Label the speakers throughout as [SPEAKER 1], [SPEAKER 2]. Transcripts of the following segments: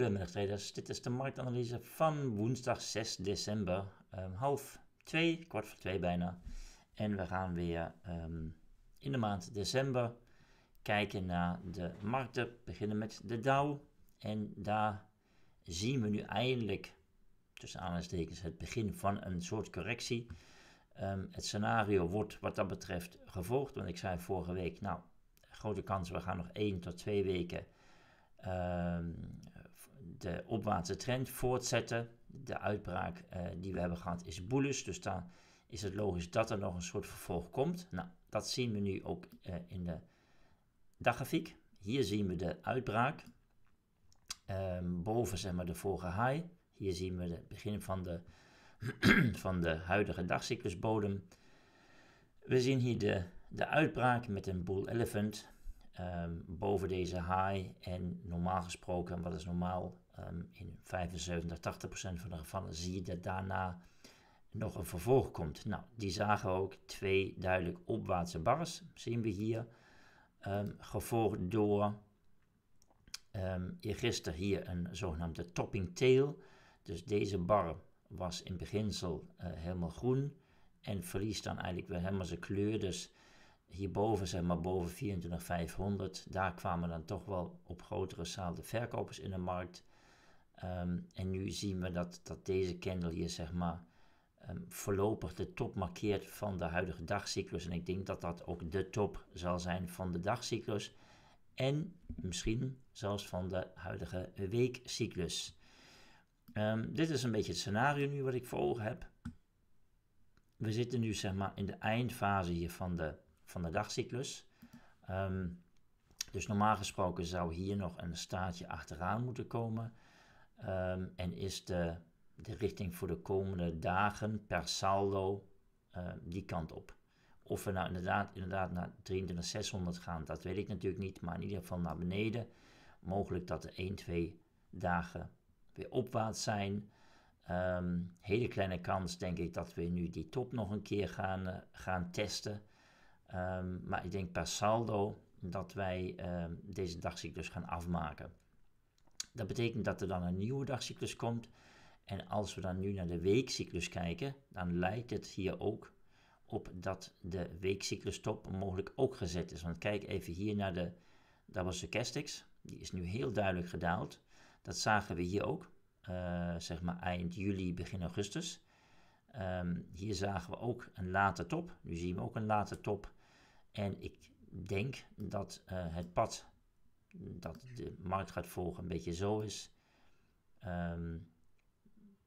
[SPEAKER 1] Goedemiddag traders, dit is de marktanalyse van woensdag 6 december, ehm, half 2, kwart voor 2 bijna. En we gaan weer ehm, in de maand december kijken naar de markten, beginnen met de Dow. En daar zien we nu eindelijk, tussen aanhalingstekens, het begin van een soort correctie. Ehm, het scenario wordt wat dat betreft gevolgd, want ik zei vorige week, nou, grote kans, we gaan nog 1 tot 2 weken de eh, opwaartse trend voortzetten. De uitbraak eh, die we hebben gehad is bullish, dus daar is het logisch dat er nog een soort vervolg komt. Nou, dat zien we nu ook eh, in de daggrafiek. Hier zien we de uitbraak. Ehm, boven zeg maar de vorige high. Hier zien we het begin van de, van de huidige dagcyclusbodem. We zien hier de, de uitbraak met een bull elephant ehm, boven deze high. En normaal gesproken, wat is normaal? Ehm, in 75, 80 van de gevallen zie je dat daarna nog een vervolg komt. Nou, die zagen ook twee duidelijk opwaartse bars, zien we hier. Ehm, gevolgd door um, ehm, gisteren hier een zogenaamde topping tail. Dus deze bar was in beginsel eh, helemaal groen en verliest dan eigenlijk weer helemaal zijn kleur. Dus hierboven, zeg maar boven 24.500, daar kwamen dan toch wel op grotere zaal de verkopers in de markt. Ehm, en nu zien we dat, dat deze candle hier, zeg maar, ehm, voorlopig de top markeert van de huidige dagcyclus. En ik denk dat dat ook de top zal zijn van de dagcyclus. En misschien zelfs van de huidige weekcyclus. Ehm, dit is een beetje het scenario nu wat ik voor ogen heb. We zitten nu zeg maar in de eindfase hier van de, van de dagcyclus. dus normaal gesproken zou hier nog een staartje achteraan moeten komen. Ehm, en is de, de richting voor de komende dagen per saldo ehm, die kant op. Of we nou inderdaad, inderdaad naar 23600 gaan, dat weet ik natuurlijk niet. Maar in ieder geval naar beneden. Mogelijk dat de 1, 2 dagen weer opwaarts zijn. Ehm, hele kleine kans denk ik dat we nu die top nog een keer gaan, eh, gaan testen. maar ik denk per saldo dat wij deze dagcyclus gaan afmaken. Dat betekent dat er dan een nieuwe dagcyclus komt. En als we dan nu naar de weekcyclus kijken, dan lijkt het hier ook op dat de weekcyclus top mogelijk ook gezet is. Want kijk even hier naar de de stochastics. Die is nu heel duidelijk gedaald. Dat zagen we hier ook, eh, zeg maar eind juli, begin augustus. Ehm, hier zagen we ook een late top. Nu zien we ook een late top. En ik denk dat eh, het pad dat de markt gaat volgen een beetje zo is. Ehm,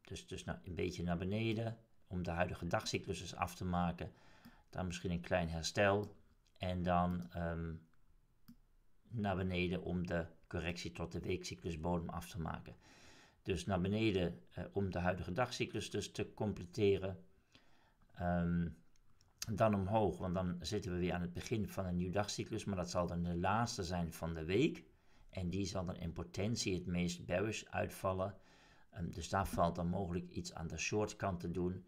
[SPEAKER 1] dus dus nou, een beetje naar beneden om de huidige dagcyclus af te maken. Dan misschien een klein herstel en dan ehm, naar beneden om de correctie tot de weekcyclusbodem af te maken. Dus naar beneden eh, om de huidige dagcyclus dus te completeren. Ehm, dan omhoog, want dan zitten we weer aan het begin van een nieuw dagcyclus, maar dat zal dan de laatste zijn van de week. En die zal dan in potentie het meest bearish uitvallen. Ehm, dus daar valt dan mogelijk iets aan de short kant te doen,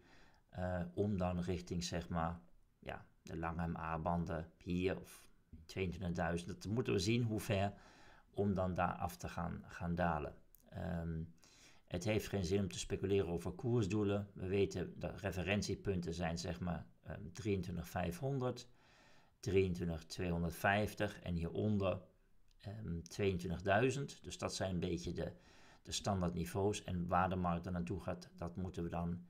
[SPEAKER 1] eh, om dan richting zeg maar ja, de lange MA-banden hier of 22.000, dat moeten we zien hoe ver, om dan daar af te gaan, gaan dalen. Ehm, het heeft geen zin om te speculeren over koersdoelen. We weten dat referentiepunten zijn zeg maar um, 23500, 23250 en hieronder 22.000. Ehm, dus dat zijn een beetje de, de standaard niveaus. En waar de markt dan naartoe gaat, dat moeten we dan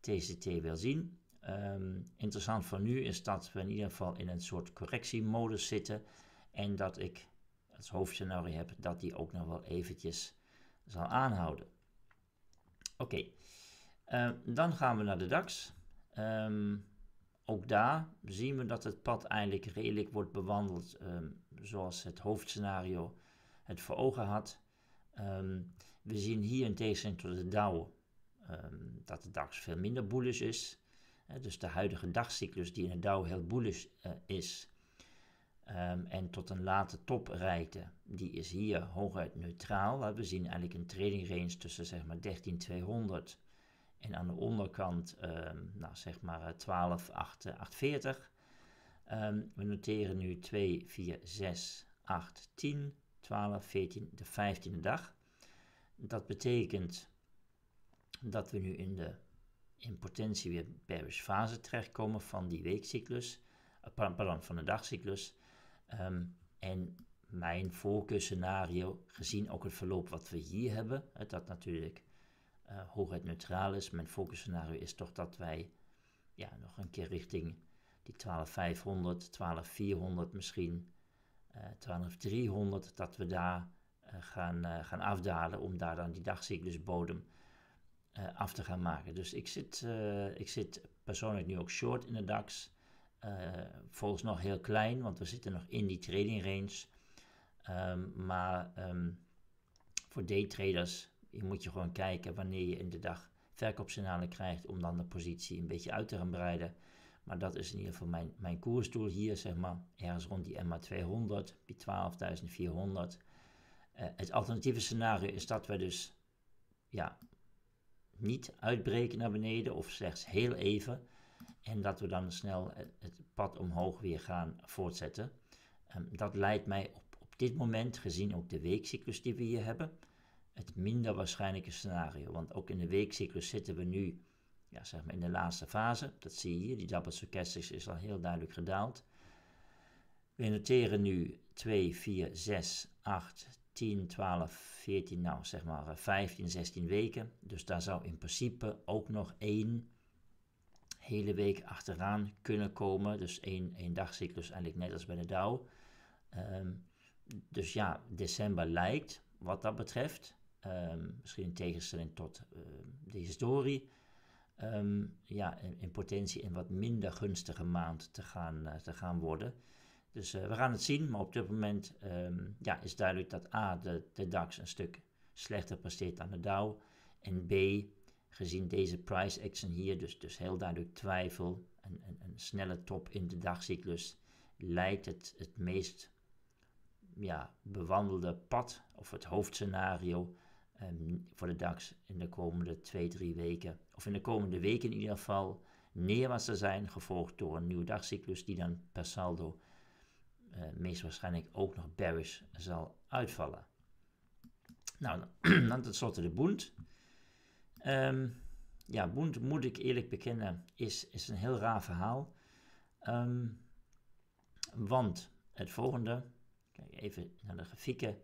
[SPEAKER 1] TCT wel zien. Ehm, interessant voor nu is dat we in ieder geval in een soort correctiemodus zitten. En dat ik als hoofdscenario heb dat die ook nog wel eventjes zal aanhouden. Oké, ehm, dan gaan we naar de DAX ook daar zien we dat het pad eigenlijk redelijk wordt bewandeld ehm, zoals het hoofdscenario het voor ogen had. Ehm, we zien hier in tegenstelling tot de Dow ehm, dat de DAX veel minder bullish is. dus de huidige dagcyclus die in de Dow heel bullish eh, is en tot een late top reikte, die is hier hooguit neutraal. we zien eigenlijk een trading range tussen zeg maar 13200 en aan de onderkant, um, nou zeg maar 12, 8, 840. Um, we noteren nu 2, 4, 6, 8, 10, 12, 14, de 15e dag. Dat betekent dat we nu in de in potentie weer bearish fase terechtkomen van die weekcyclus, eh, pardon, van de dagcyclus. Um, en mijn voorkeurscenario, gezien ook het verloop wat we hier hebben, dat natuurlijk uh, eh, het neutraal is. Mijn focusscenario is toch dat wij ja, nog een keer richting die 12500, 12400 misschien, 12300, eh, dat we daar eh, gaan, gaan afdalen om daar dan die dagcyclusbodem af te gaan maken. Dus ik zit, ik zit persoonlijk nu ook short in de DAX. volgens nog heel klein, want we zitten nog in die trading range. Ehm, maar um, voor daytraders je moet je gewoon kijken wanneer je in de dag verkoopsignalen krijgt om dan de positie een beetje uit te gaan breiden. Maar dat is in ieder geval mijn, mijn koersdoel hier, zeg maar. Ergens rond die MA200, die 12.400. Eh, het alternatieve scenario is dat we dus ja, niet uitbreken naar beneden of slechts heel even. En dat we dan snel het, pad omhoog weer gaan voortzetten. Ehm, dat leidt mij op, op dit moment, gezien ook de weekcyclus die we hier hebben, het minder waarschijnlijke scenario. Want ook in de weekcyclus zitten we nu ja, zeg maar in de laatste fase. Dat zie je hier, die double stochastics is al heel duidelijk gedaald. We noteren nu 2, 4, 6, 8, 10, 12, 14, nou zeg maar 15, eh, 16 weken. Dus daar zou in principe ook nog één hele week achteraan kunnen komen. Dus één, één dagcyclus eigenlijk net als bij de Dow. Um, ehm, dus ja, december lijkt wat dat betreft Ehm, misschien in tegenstelling tot uh, de historie, ehm, ja, in, potentie een wat minder gunstige maand te gaan, eh, te gaan worden. Dus eh, we gaan het zien, maar op dit moment ja, is duidelijk dat A, de, de DAX een stuk slechter presteert dan de Dow. En B, gezien deze price action hier, dus, dus heel duidelijk twijfel, een, een, een snelle top in de dagcyclus, lijkt het het meest ja, bewandelde pad of het hoofdscenario Ehm, voor de DAX in de komende twee, drie weken, of in de komende weken in ieder geval, neerwaarts te zijn, gevolgd door een nieuwe dagcyclus die dan per saldo uh, meest waarschijnlijk ook nog bearish zal uitvallen. Nou, dan tenslotte de Boend. Ehm, ja, Boend moet ik eerlijk bekennen, is, is een heel raar verhaal. Ehm, want het volgende, kijk even naar de grafieken.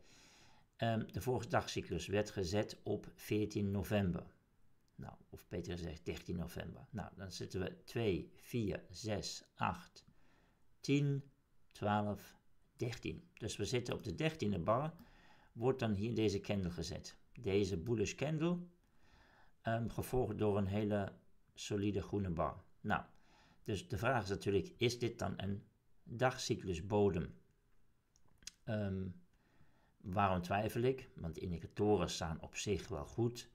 [SPEAKER 1] Um, de vorige dagcyclus werd gezet op 14 november. Nou, of Peter zegt 13 november. Nou, dan zitten we 2, 4, 6, 8, 10, 12, 13. Dus we zitten op de 13e bar. Wordt dan hier deze candle gezet. Deze bullish candle. Um, gevolgd door een hele solide groene bar. Nou, dus de vraag is natuurlijk, is dit dan een dagcyclusbodem? Um, Waarom twijfel ik? Want de indicatoren staan op zich wel goed,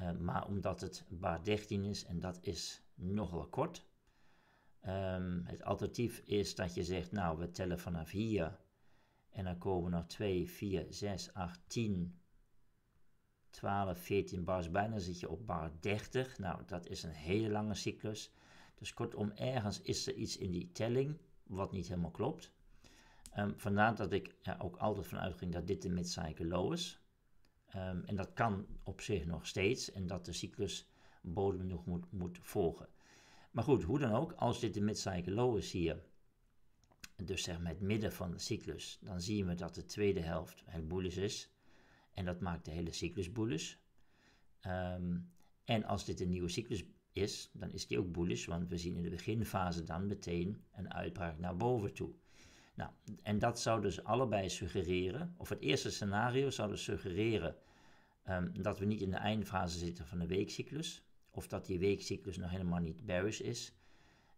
[SPEAKER 1] uh, maar omdat het bar 13 is en dat is nogal kort. Um, het alternatief is dat je zegt, nou we tellen vanaf hier en dan komen er 2, 4, 6, 8, 10, 12, 14 bars bij. zit je op bar 30. Nou, dat is een hele lange cyclus. Dus kortom, ergens is er iets in die telling wat niet helemaal klopt. Um, vandaar dat ik ja, ook altijd van uitging dat dit de mid-cycle is. Ehm, en dat kan op zich nog steeds en dat de cyclus bodem genoeg moet, moet volgen. Maar goed, hoe dan ook, als dit de mid-cycle low is hier, dus zeg maar het midden van de cyclus, dan zien we dat de tweede helft het bullish is. En dat maakt de hele cyclus bullish. Ehm, en als dit een nieuwe cyclus is, dan is die ook bullish, want we zien in de beginfase dan meteen een uitbraak naar boven toe. Nou, en dat zou dus allebei suggereren, of het eerste scenario zou dus suggereren ehm, dat we niet in de eindfase zitten van de weekcyclus, of dat die weekcyclus nog helemaal niet bearish is.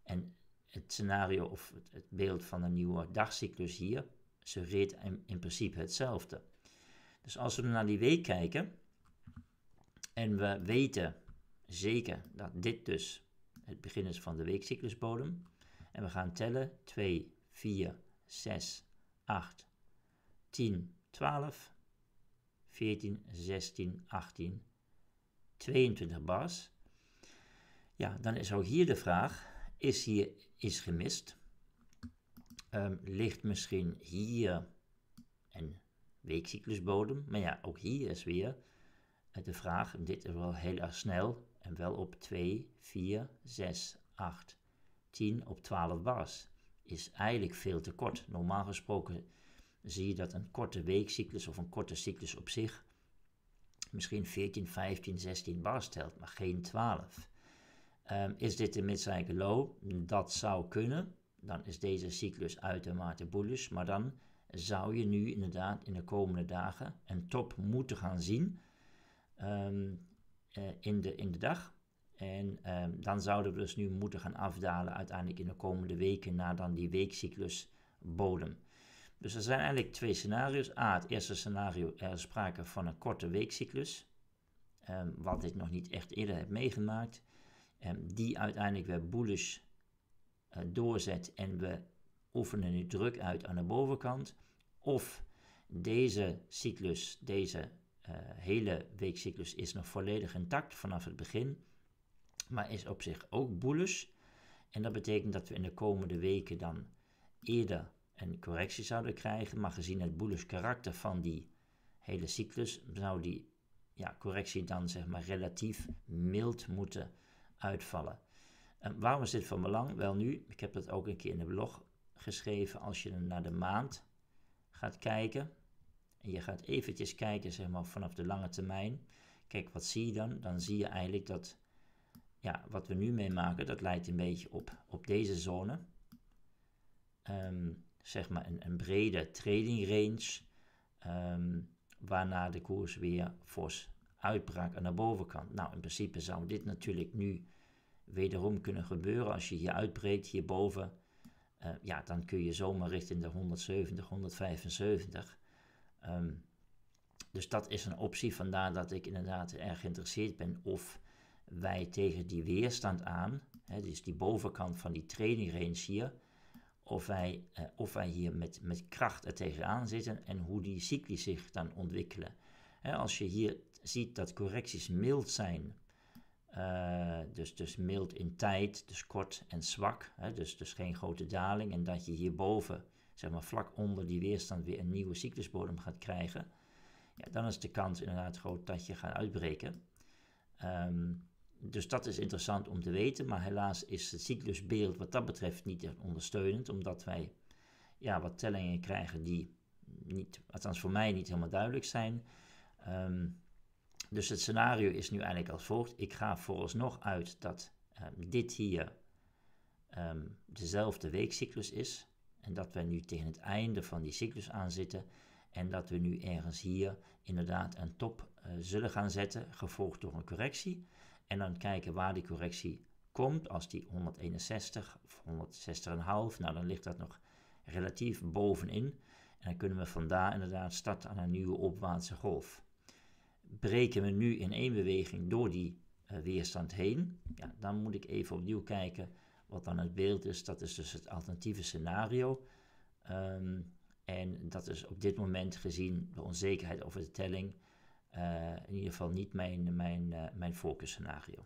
[SPEAKER 1] En het scenario of het, beeld van een nieuwe dagcyclus hier suggereert in, in principe hetzelfde. Dus als we naar die week kijken en we weten zeker dat dit dus het begin is van de weekcyclusbodem en we gaan tellen 2, 4, 6, 8, 10, 12, 14, 16, 18, 22 bars. Ja, dan is ook hier de vraag, is hier iets gemist? Um, ligt misschien hier een weekcyclusbodem, maar ja, ook hier is weer de vraag, dit is wel heel erg snel, en wel op 2, 4, 6, 8, 10 op 12 bars is eigenlijk veel te kort. Normaal gesproken zie je dat een korte weekcyclus of een korte cyclus op zich misschien 14, 15, 16 barstelt, stelt, maar geen 12. Um, ehm, is dit een mid low? Dat zou kunnen. Dan is deze cyclus uitermate bullish, maar dan zou je nu inderdaad in de komende dagen een top moeten gaan zien ehm, eh, in, de, in de dag. En ehm, dan zouden we dus nu moeten gaan afdalen uiteindelijk in de komende weken naar dan die weekcyclus bodem. Dus er zijn eigenlijk twee scenario's. A, het eerste scenario, er is sprake van een korte weekcyclus, ehm, wat ik nog niet echt eerder heb meegemaakt, um, die uiteindelijk weer bullish eh, doorzet en we oefenen nu druk uit aan de bovenkant. Of deze cyclus, deze eh, hele weekcyclus is nog volledig intact vanaf het begin maar is op zich ook bullish. En dat betekent dat we in de komende weken dan eerder een correctie zouden krijgen. Maar gezien het bullish karakter van die hele cyclus, zou die ja, correctie dan zeg maar relatief mild moeten uitvallen. En waarom is dit van belang? Wel nu, ik heb dat ook een keer in de blog geschreven. Als je naar de maand gaat kijken en je gaat eventjes kijken zeg maar vanaf de lange termijn. Kijk, wat zie je dan? Dan zie je eigenlijk dat ja, wat we nu meemaken, dat leidt een beetje op, op deze zone. Ehm, zeg maar een, een, brede trading range, um, waarna de koers weer fors uitbraak aan de bovenkant. Nou, in principe zou dit natuurlijk nu wederom kunnen gebeuren. Als je hier uitbreekt, hierboven, uh, ja, dan kun je zomaar richting de 170, 175. Ehm, dus dat is een optie, vandaar dat ik inderdaad erg geïnteresseerd ben of wij tegen die weerstand aan, hè, dus die bovenkant van die training range hier, of wij, eh, of wij hier met, met kracht er tegenaan zitten en hoe die cycli zich dan ontwikkelen. Hè, als je hier ziet dat correcties mild zijn, eh, dus, dus mild in tijd, dus kort en zwak, hè, dus, dus geen grote daling, en dat je hierboven, zeg maar vlak onder die weerstand, weer een nieuwe cyclusbodem gaat krijgen, ja, dan is de kans inderdaad groot dat je gaat uitbreken. Ehm, dus dat is interessant om te weten, maar helaas is het cyclusbeeld wat dat betreft niet echt ondersteunend, omdat wij ja, wat tellingen krijgen die niet, althans voor mij niet helemaal duidelijk zijn. Ehm, dus het scenario is nu eigenlijk als volgt. Ik ga vooralsnog uit dat ehm, dit hier ehm, dezelfde weekcyclus is. En dat we nu tegen het einde van die cyclus aanzitten. En dat we nu ergens hier inderdaad een top eh, zullen gaan zetten, gevolgd door een correctie. En dan kijken waar die correctie komt. Als die 161 of 160,5, nou dan ligt dat nog relatief bovenin. En dan kunnen we vandaar inderdaad starten aan een nieuwe opwaartse golf. Breken we nu in één beweging door die eh, weerstand heen, ja, dan moet ik even opnieuw kijken wat dan het beeld is. Dat is dus het alternatieve scenario. Ehm, en dat is op dit moment gezien de onzekerheid over de telling eh, in ieder geval niet mijn, mijn, eh, mijn voorkeursscenario.